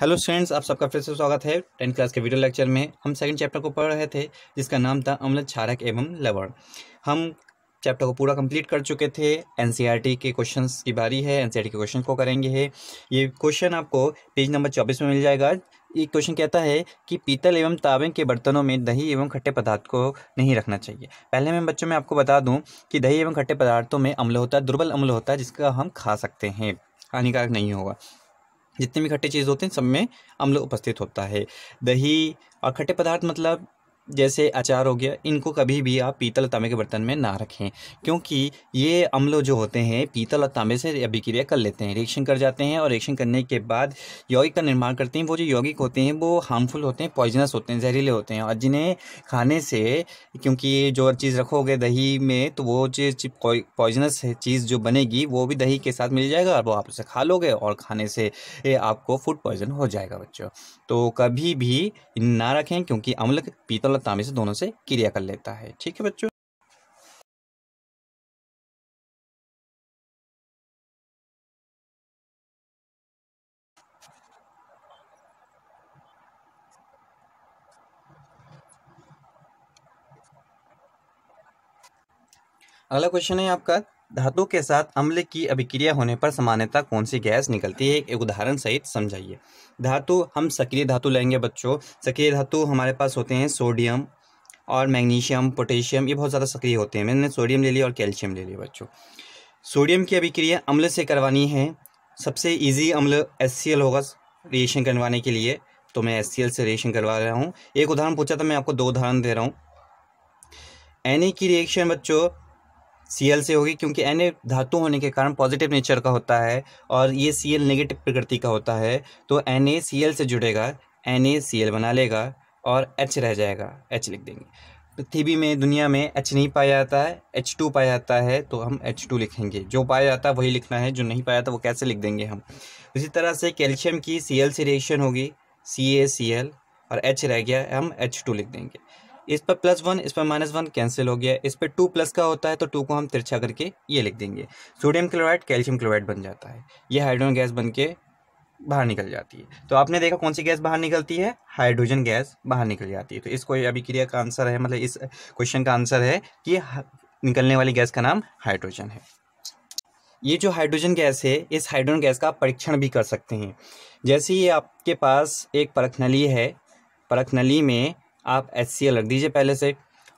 Hello students आप सबका फिर से स्वागत है टेंथ क्लास के वीडियो लेक्चर में हम सेकंड चैप्टर को पढ़ रहे थे जिसका नाम था अम्ल छारक एवं लवण हम चैप्टर को पूरा कंप्लीट कर चुके थे एन e के क्वेश्चन की बारी है एन e के क्वेश्चन को करेंगे है ये क्वेश्चन आपको पेज नंबर चौबीस में मिल जाएगा ये क्वेश्चन कहता है कि पीतल एवं तावे के बर्तनों में दही एवं खट्टे पदार्थ को नहीं रखना चाहिए पहले मैं बच्चों में आपको बता दूँ कि दही एवं खट्टे पदार्थों में अम्ल होता है दुर्बल अम्ल होता है जिसका हम खा सकते हैं हानिकारक नहीं होगा जितने भी खट्टे चीज़ होते हैं सब में अम्ल उपस्थित होता है दही और खट्टे पदार्थ मतलब जैसे अचार हो गया इनको कभी भी आप पीतल तांबे के बर्तन में ना रखें क्योंकि ये अम्ल जो होते हैं पीतल और तांबे से अभिक्रिया कर लेते हैं रिएक्शन कर जाते हैं और रिएक्शन करने के बाद यौगिक का निर्माण करते हैं वो जो यौगिक होते हैं वो हार्मफुल होते हैं पॉइजनस होते हैं जहरीले होते हैं और जिन्हें खाने से क्योंकि जो चीज़ रखोगे दही में तो वो चीज़ पॉइजनस चीज़ जो बनेगी वो भी दही के साथ मिल जाएगा और वो आप उसे खा लोगे और खाने से आपको फूड पॉइजन हो जाएगा बच्चों तो कभी भी ना रखें क्योंकि अम्ल पीतल तांबे से दोनों से क्रिया कर लेता है ठीक है बच्चों अगला क्वेश्चन है आपका धातु के साथ अम्ल की अभिक्रिया होने पर सामान्यता कौन सी गैस निकलती है एक उदाहरण सहित समझाइए धातु हम सक्रिय धातु लेंगे बच्चों सक्रिय धातु हमारे पास होते हैं सोडियम और मैग्नीशियम पोटेशियम ये बहुत ज़्यादा सक्रिय होते हैं मैंने सोडियम ले लिया और कैल्शियम ले लिया बच्चों सोडियम की अभिक्रिया अम्ल से करवानी है सबसे ईजी अम्ल एस होगा रिएक्शन करवाने के लिए तो मैं एस से रिएक्शन करवा रहा हूँ एक उदाहरण पूछा था मैं आपको दो उदाहरण दे रहा हूँ एन की रिएक्शन बच्चों सी से होगी क्योंकि एन धातु होने के कारण पॉजिटिव नेचर का होता है और ये सी नेगेटिव प्रकृति का होता है तो एन से जुड़ेगा एन बना लेगा और एच रह जाएगा एच लिख देंगे पृथ्वी में दुनिया में एच नहीं पाया जाता है एच टू पाया जाता है तो हम एच टू लिखेंगे जो पाया जाता है वही लिखना है जो नहीं पाया जाता वो कैसे लिख देंगे हम इसी तरह से कैल्शियम की सी एल से रिएक्शन होगी सी ए सी एल और एच रह गया हम एच टू लिख देंगे इस पर प्लस वन इस पर माइनस वन कैंसिल हो गया इस पर टू प्लस का होता है तो टू को हम तिरछा करके ये लिख देंगे सोडियम क्लोराइड कैल्शियम क्लोराइड बन जाता है ये हाइड्रोजन गैस बन के बाहर निकल जाती है तो आपने देखा कौन सी गैस बाहर निकलती है हाइड्रोजन गैस बाहर निकल जाती है तो इस कोई अभिक्रिया का आंसर है मतलब इस क्वेश्चन का आंसर है कि निकलने वाली गैस का नाम हाइड्रोजन है ये जो हाइड्रोजन गैस है इस हाइड्रोजन गैस का परीक्षण भी कर सकते हैं जैसे ही आपके पास एक परख नली है परख नली में आप एच रख दीजिए पहले से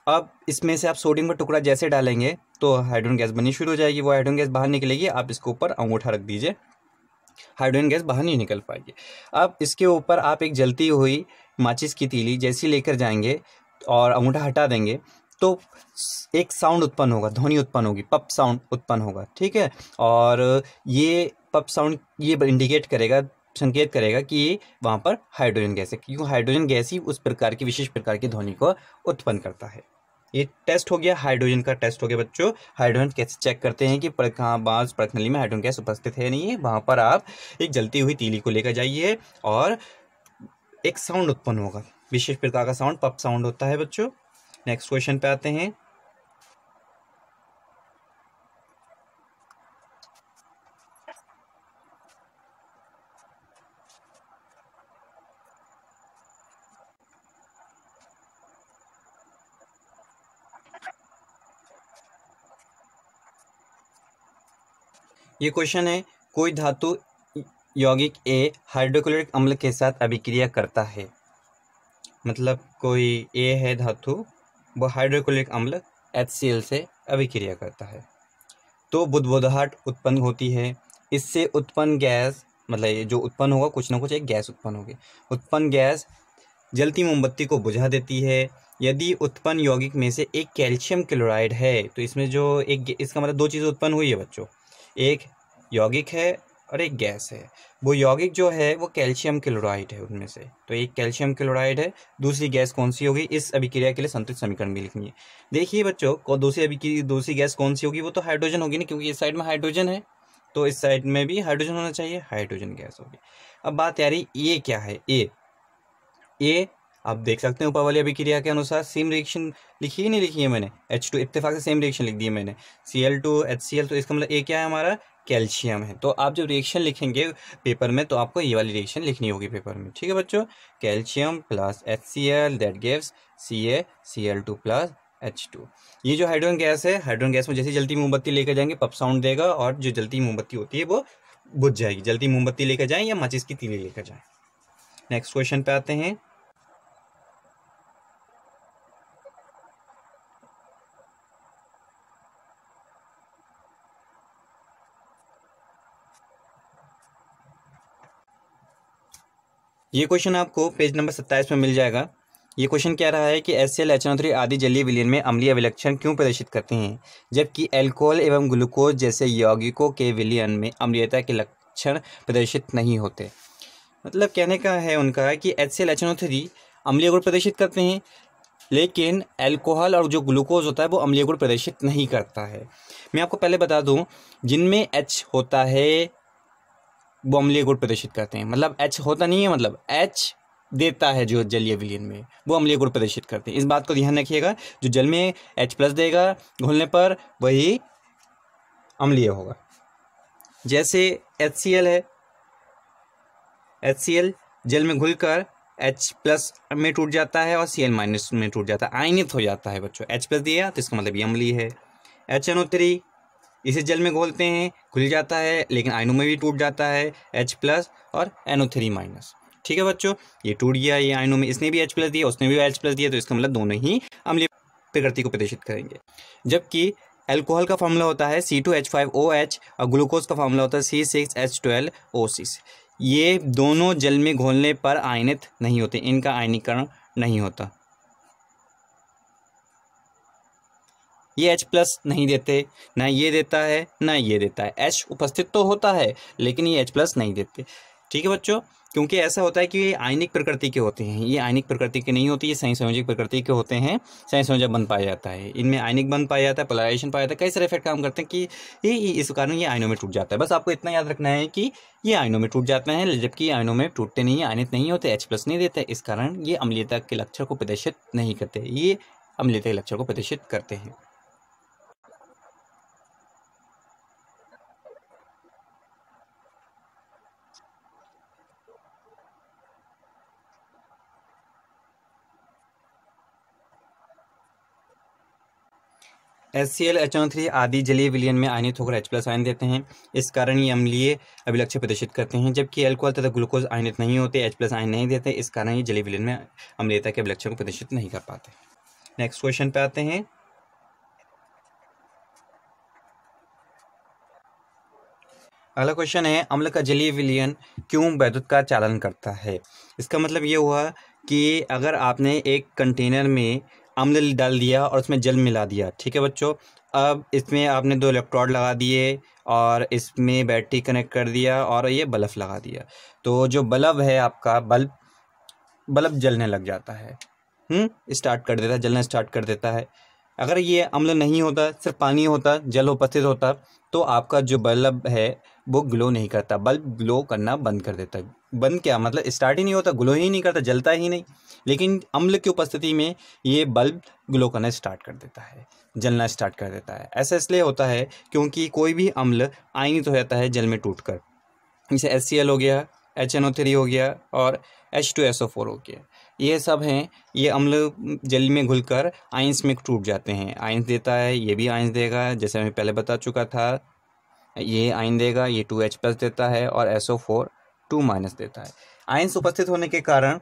अब इसमें से आप सोडियम का टुकड़ा जैसे डालेंगे तो हाइड्रोजन गैस बननी शुरू हो जाएगी वो हाइड्रोजन गैस बाहर निकलेगी आप इसके ऊपर अंगूठा रख दीजिए हाइड्रोजन गैस बाहर नहीं निकल पाएगी अब इसके ऊपर आप एक जलती हुई माचिस की तीली जैसी लेकर जाएंगे और अंगूठा हटा देंगे तो एक साउंड उत्पन्न होगा ध्वनि उत्पन्न होगी पप साउंड उत्पन्न होगा ठीक है और ये पप साउंड ये इंडिकेट करेगा संकेत करेगा कि वहाँ पर हाइड्रोजन गैस है क्योंकि हाइड्रोजन गैस ही उस प्रकार की विशेष प्रकार की ध्वनि को उत्पन्न करता है ये टेस्ट हो गया हाइड्रोजन का टेस्ट हो गया बच्चों हाइड्रोजन कैसे चेक करते हैं कि बाज प्रखनली में हाइड्रोजन गैस उपस्थित है नहीं है वहाँ पर आप एक जलती हुई तीली को लेकर जाइए और एक साउंड उत्पन्न होगा विशेष प्रकार का साउंड पप साउंड होता है बच्चों नेक्स्ट क्वेश्चन पे आते हैं ये क्वेश्चन है कोई धातु यौगिक ए हाइड्रोक्लोरिक अम्ल के साथ अभिक्रिया करता है मतलब कोई ए है धातु वो हाइड्रोक्लोरिक अम्ल एच से अभिक्रिया करता है तो बुदबुदाहट उत्पन्न होती है इससे उत्पन्न गैस मतलब ये जो उत्पन्न होगा कुछ ना कुछ एक गैस उत्पन्न होगी उत्पन्न गैस जलती मोमबत्ती को बुझा देती है यदि उत्पन्न यौगिक में से एक कैल्शियम क्लोराइड है तो इसमें जो एक इसका मतलब दो चीज़ें उत्पन्न हुई है बच्चों एक यौगिक है और एक गैस है वो यौगिक जो है वो कैल्शियम क्लोराइड है उनमें से तो एक कैल्शियम क्लोराइड है दूसरी गैस कौन सी होगी इस अभिक्रिया के लिए संतुलित समीकरण भी लिखनी है देखिए बच्चों को दूसरी अभिक्रिया दूसरी गैस कौन सी होगी वो तो हाइड्रोजन होगी ना क्योंकि इस साइड में हाइड्रोजन है तो इस साइड में भी हाइड्रोजन होना चाहिए हाइड्रोजन गैस होगी अब बात आ रही ए क्या है ए ए आप देख सकते हैं ऊपर वाली अभिक्रिया के अनुसार सेम रिएक्शन लिखी ही नहीं लिखी है मैंने एच टू इतफाक से सेम रिएक्शन लिख दी है मैंने C L two H C L तो इसका मतलब ए क्या है हमारा कैल्शियम है तो आप जब रिएक्शन लिखेंगे पेपर में तो आपको ये वाली रिएक्शन लिखनी होगी पेपर में ठीक है बच्चों calcium plus H C L that gives C A C L two plus H two ये जो हाइड्रोजन गैस है हाइड्रोजन गैस में जैसे जल्दी मोमबत्ती लेकर जाएंगे पप साउंड देगा और जो जल्दी मोमबत्ती होती है वो बुझ जाएगी जल्दी मोमबत्ती लेकर जाएं या माचिस की तीली लेकर जाएं नेक्स्ट क्वेश्चन पे आते हैं ये क्वेश्चन आपको पेज नंबर सत्ताईस में मिल जाएगा ये क्वेश्चन क्या रहा है कि एस एल आदि जलीय विलियन में अम्लीय विलक्षण क्यों प्रदर्शित करते हैं जबकि एल्कोहल एवं ग्लूकोज जैसे यौगिकों के विलियन में अम्लीयता के लक्षण प्रदर्शित नहीं होते मतलब कहने का है उनका कि एच एल एच थ्री अम्लीय गुण प्रदर्शित करते हैं लेकिन एल्कोहल और जो ग्लूकोज होता है वो अम्लीय गुण प्रदर्शित नहीं करता है मैं आपको पहले बता दूं जिनमें एच होता है वो गुण प्रदर्शित करते हैं मतलब एच होता नहीं है मतलब एच देता है जो जलीय विलियन में वो अम्लीय गुण प्रदर्शित करते हैं इस बात को ध्यान रखिएगा जो जल में एच प्लस देगा घुलने पर वही अम्लीय होगा जैसे एच सी एल है एच सी एल जल में घुलकर एच प्लस में टूट जाता है और सी एल माइनस में टूट जाता है आयनित हो जाता है बच्चों एच प्लस दिया तो इसका मतलब ये अम्लीय है एच एन ओ थ्री इसे जल में घोलते हैं खुल जाता है लेकिन आयनों में भी टूट जाता है एच प्लस और एनओ थ्री माइनस ठीक है बच्चों ये टूट गया ये आयनों में इसने भी एच प्लस दिया उसने भी एच प्लस दिया तो इसका मतलब दोनों ही अम्लीय प्रकृति को प्रदर्शित करेंगे जबकि एल्कोहल का फॉर्मूला होता है C two H five O H और ग्लूकोज का फॉर्मूला होता है C six H twelve O six ये दोनों जल में घोलने पर आयनित नहीं होते इनका आयनीकरण नहीं होता ये एच प्लस नहीं देते ना ये देता है ना ये देता है एच उपस्थित तो होता है लेकिन ये एच प्लस नहीं देते ठीक है बच्चों क्योंकि ऐसा होता है कि ये आयनिक प्रकृति के होते हैं ये आयनिक प्रकृति के नहीं होती ये सही संयोजक प्रकृति के होते हैं सही संयोजक बन पाया जाता है इनमें आयनिक बन पाया जाता है पोलराइजेशन पाया जाता है कई सारे इफेक्ट काम करते हैं कि ये इस कारण ये आयनों में टूट जाता है बस आपको इतना याद रखना है कि ये आयनों में टूट जाते हैं जबकि आयनों में टूटते नहीं आयनित नहीं होते एच प्लस नहीं देते इस कारण ये अम्लीयता के लक्षण को प्रदर्शित नहीं करते ये अम्लीयता के लक्षण को प्रदर्शित करते हैं S C L H O three आदि जलीय विलियन में आयनित होकर एच प्लस आयन देते हैं इस कारण ये अम्लीय अभिलक्ष्य प्रदर्शित करते हैं जबकि एल्कोहल तथा ग्लूकोज आयनित नहीं होते एच प्लस आयन नहीं देते इस कारण ये जलीय विलियन में अम्लीयता के अभिलक्ष्य को प्रदर्शित नहीं कर पाते नेक्स्ट क्वेश्चन पे आते हैं अगला क्वेश्चन है अम्ल का जलीय विलियन क्यों वैद्युत का चालन करता है इसका मतलब ये हुआ कि अगर आपने एक कंटेनर में अम्ल डाल दिया और उसमें जल मिला दिया ठीक है बच्चों अब इसमें आपने दो इलेक्ट्रॉड लगा दिए और इसमें बैटरी कनेक्ट कर दिया और ये बल्ब लगा दिया तो जो बल्ब है आपका बल्ब बल्ब जलने लग जाता है हम्म? स्टार्ट कर देता है जलना स्टार्ट कर देता है अगर ये अम्ल नहीं होता सिर्फ पानी होता जल उपस्थित होता तो आपका जो बल्ब है वो ग्लो नहीं करता बल्ब ग्लो करना बंद कर देता है बंद क्या मतलब स्टार्ट ही नहीं होता ग्लो ही नहीं करता जलता ही नहीं लेकिन अम्ल की उपस्थिति में ये बल्ब ग्लो करना स्टार्ट कर देता है जलना स्टार्ट कर देता है ऐसा इसलिए होता है क्योंकि कोई भी अम्ल आयनित तो हो जाता है जल में टूट कर जैसे एल हो गया एच हो गया और एच हो गया ये सब हैं ये अम्ल जल में घुलकर आइंस में टूट जाते हैं आइंस देता है ये भी आइंस देगा जैसे मैं पहले बता चुका था ये आइन देगा ये टू एच प्लस देता है और S O four two minus देता है आइंस उपस्थित होने के कारण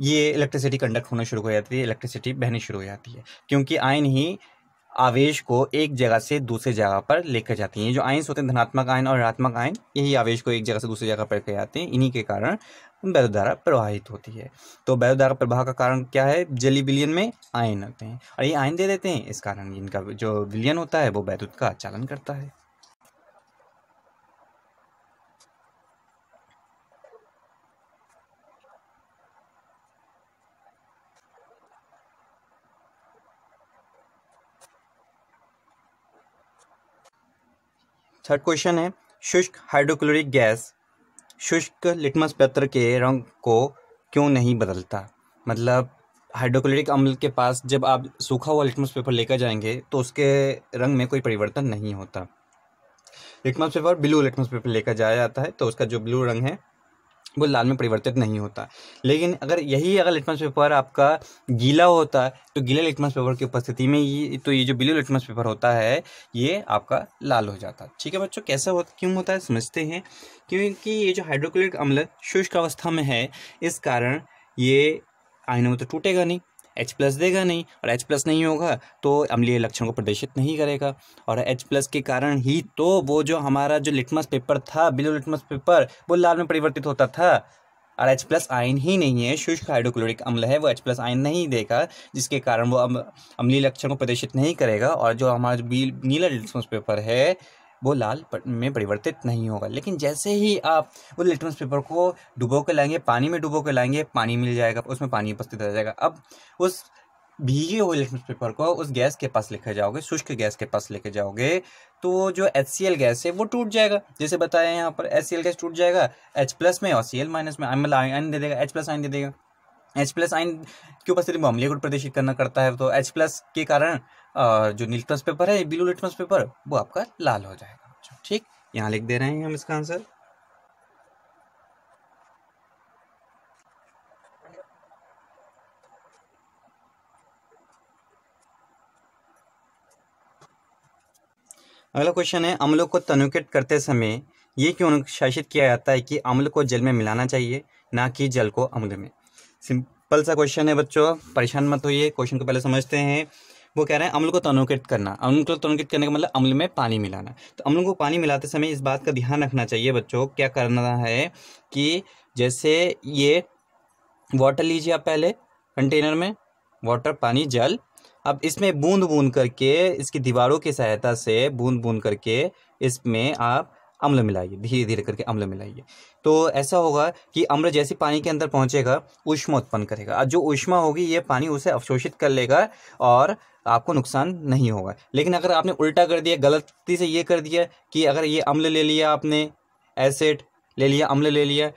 ये इलेक्ट्रिसिटी कंडक्ट होना शुरू हो जाती है इलेक्ट्रिसिटी बहनी शुरू हो जाती है क्योंकि आयन ही आवेश को एक जगह से दूसरे जगह पर लेकर जाती हैं जो आयन्स होते हैं धनात्मक आयन और ऋणात्मक आयन यही आवेश को एक जगह से दूसरी जगह पर लेकर जाते हैं इन्हीं के कारण वैद्यधारा प्रवाहित होती है तो वैद्यधारा प्रवाह का कारण क्या है जली विलियन में आयन होते हैं और ये आयन दे देते हैं इस कारण इनका जो विलियन होता है वो वैद्युत का चालन करता है थर्ड क्वेश्चन है शुष्क हाइड्रोक्लोरिक गैस शुष्क लिटमस पत्र के रंग को क्यों नहीं बदलता मतलब हाइड्रोक्लोरिक अम्ल के पास जब आप सूखा हुआ लिटमस पेपर लेकर जाएंगे तो उसके रंग में कोई परिवर्तन नहीं होता litmus paper blue litmus paper लेकर जाया जाता है तो उसका जो ब्लू रंग है वो लाल में परिवर्तित नहीं होता लेकिन अगर यही अगर लिटमस पेपर आपका गीला होता तो गीले लिटमस पेपर की उपस्थिति में ये तो ये जो ब्लू लिटमस पेपर होता है ये आपका लाल हो जाता ठीक है बच्चों कैसे हो क्यों होता है समझते हैं क्योंकि ये जो हाइड्रोक्लोरिक अम्ल शुष्क अवस्था में है इस कारण ये आयन में तो टूटेगा नहीं एच प्लस देगा नहीं और एच प्लस नहीं होगा तो अम्लीय लक्षण को प्रदर्शित नहीं करेगा और एच प्लस के कारण ही तो वो जो हमारा जो लिटमस पेपर था बिलो लिटमस पेपर वो लाल में परिवर्तित होता था और एच प्लस आयन ही नहीं है शुष्क हाइड्रोक्लोरिक अम्ल है वो एच प्लस आयन नहीं देगा जिसके कारण वो अम अम्लीय लक्षण को प्रदर्शित नहीं करेगा और जो हमारा जो नीला लिटमस पेपर है वो लाल में परिवर्तित नहीं होगा लेकिन जैसे ही आप उस लिटमस पेपर को डुबो के लाएंगे पानी में डुबो के लाएंगे पानी मिल जाएगा उसमें पानी उपस्थित आ जाएगा अब उस भीगे हुए लिटमस पेपर को उस गैस के पास लेके जाओगे शुष्क गैस के पास लेके जाओगे तो जो एच गैस है वो टूट जाएगा जैसे बताया यहाँ पर एच गैस टूट जाएगा एच प्लस में और सी माइनस में आयन दे देगा एच प्लस आयन दे देगा एच प्लस आइन की ऊपर में अम्लीय गुण प्रदर्शित करना करता है तो एच प्लस के कारण जो नीलटमस पेपर है ब्लू लिटमस पेपर वो आपका लाल हो जाएगा अच्छा, ठीक यहाँ लिख दे रहे हैं हम इसका आंसर अगला क्वेश्चन है अम्लों को तनुकेट करते समय ये क्यों अनुशासित किया जाता है कि अम्ल को जल में मिलाना चाहिए ना कि जल को अम्ल में सिंपल सा क्वेश्चन है बच्चों परेशान मत होइए क्वेश्चन को पहले समझते हैं वो कह रहे हैं अम्ल को तनुकृत करना अम्ल को तनुकृत करने का मतलब अम्ल में पानी मिलाना तो अम्ल को पानी मिलाते समय इस बात का ध्यान रखना चाहिए बच्चों क्या करना है कि जैसे ये वाटर लीजिए आप पहले कंटेनर में वाटर पानी जल अब इसमें बूंद बूंद करके इसकी दीवारों की सहायता से बूंद बूंद करके इसमें आप अम्ल मिलाइए धीरे धीरे करके अम्ल मिलाइए तो ऐसा होगा कि अम्ल जैसे पानी के अंदर पहुंचेगा ऊष्मा उत्पन्न करेगा जो ऊष्मा होगी ये पानी उसे अवशोषित कर लेगा और आपको नुकसान नहीं होगा लेकिन अगर आपने उल्टा कर दिया गलती से ये कर दिया कि अगर ये अम्ल ले लिया आपने एसिड ले लिया अम्ल ले लिया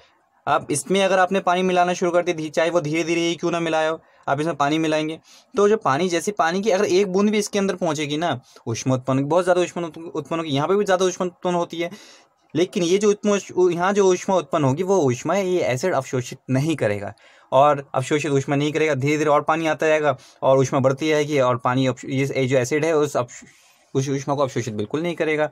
अब इसमें अगर आपने पानी मिलाना शुरू कर दिया चाहे वो धीरे धीरे ही क्यों ना मिलाया हो आप इसमें पानी मिलाएंगे तो जो पानी जैसे पानी की अगर एक बूंद भी इसके अंदर पहुंचेगी ना उष्मा उत्पन्न बहुत ज़्यादा उष्मा उत्पन्न होगी यहाँ पर भी ज़्यादा उष्मा उत्पन्न होती है लेकिन ये जो उत्म यहाँ जो उष्मा उत्पन्न होगी वो उष्मा ये एसिड अवशोषित नहीं करेगा और अवशोषित उष्मा नहीं करेगा धीरे धीरे और पानी आता जाएगा और उष्मा बढ़ती जाएगी और पानी ये जो एसिड है उस उस उष्मा को अवशोषित बिल्कुल नहीं करेगा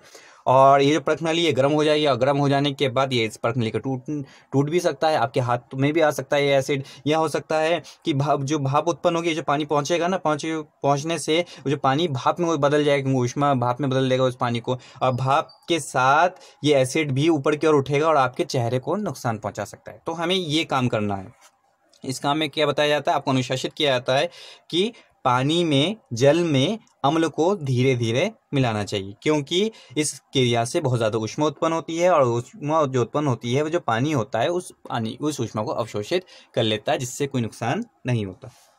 और ये जो पर्क नली है गर्म हो जाएगी और गर्म हो जाने के बाद ये इस पर्क नाली का टूट टूट भी सकता है आपके हाथ में भी आ सकता है ये एसिड या हो सकता है कि भाप जो भाप उत्पन्न होगी जो पानी पहुँचेगा ना पहुँचे पहुँचने से जो पानी भाप में बदल जाएगा क्योंकि उष्मा भाप में बदल देगा उस पानी को और भाप के साथ ये एसिड भी ऊपर की ओर उठेगा और आपके चेहरे को नुकसान पहुँचा सकता है तो हमें ये काम करना है इस काम में क्या बताया जाता है आपको अनुशासित किया जाता है कि पानी में जल में अम्ल को धीरे धीरे मिलाना चाहिए क्योंकि इस क्रिया से बहुत ज़्यादा उष्मा उत्पन्न होती है और उष्मा जो उत्पन्न होती है वो जो पानी होता है उस पानी उस उष्मा को अवशोषित कर लेता है जिससे कोई नुकसान नहीं होता